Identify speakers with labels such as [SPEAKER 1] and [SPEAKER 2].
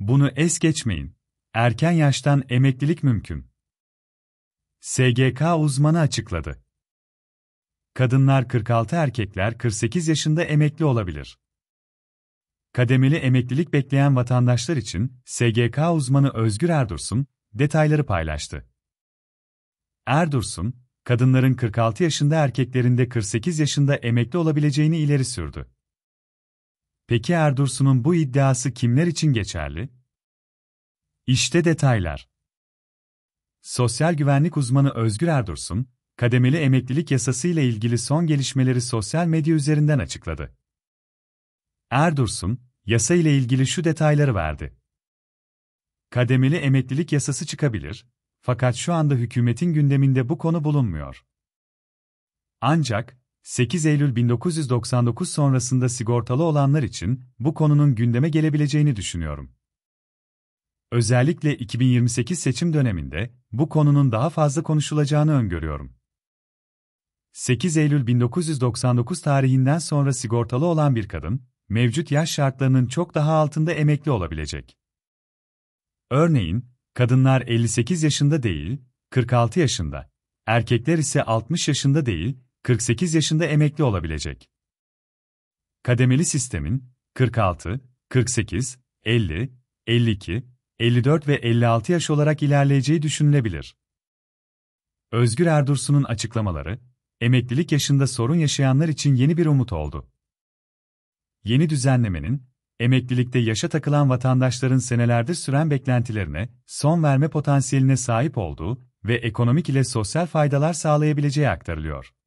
[SPEAKER 1] Bunu es geçmeyin. Erken yaştan emeklilik mümkün. SGK uzmanı açıkladı. Kadınlar 46, erkekler 48 yaşında emekli olabilir. Kademeli emeklilik bekleyen vatandaşlar için SGK uzmanı Özgür Erdursun detayları paylaştı. Erdursun, kadınların 46 yaşında erkeklerinde 48 yaşında emekli olabileceğini ileri sürdü. Peki Erdursum'un bu iddiası kimler için geçerli? İşte detaylar. Sosyal güvenlik uzmanı Özgür Erdursum, kademeli emeklilik yasası ile ilgili son gelişmeleri sosyal medya üzerinden açıkladı. Erdursum, yasa ile ilgili şu detayları verdi. Kademeli emeklilik yasası çıkabilir, fakat şu anda hükümetin gündeminde bu konu bulunmuyor. Ancak, 8 Eylül 1999 sonrasında sigortalı olanlar için bu konunun gündeme gelebileceğini düşünüyorum. Özellikle 2028 seçim döneminde bu konunun daha fazla konuşulacağını öngörüyorum. 8 Eylül 1999 tarihinden sonra sigortalı olan bir kadın, mevcut yaş şartlarının çok daha altında emekli olabilecek. Örneğin, kadınlar 58 yaşında değil, 46 yaşında, erkekler ise 60 yaşında değil, 48 yaşında emekli olabilecek. Kademeli sistemin 46, 48, 50, 52, 54 ve 56 yaş olarak ilerleyeceği düşünülebilir. Özgür Erdursun'un açıklamaları, emeklilik yaşında sorun yaşayanlar için yeni bir umut oldu. Yeni düzenlemenin, emeklilikte yaşa takılan vatandaşların senelerdir süren beklentilerine, son verme potansiyeline sahip olduğu ve ekonomik ile sosyal faydalar sağlayabileceği aktarılıyor.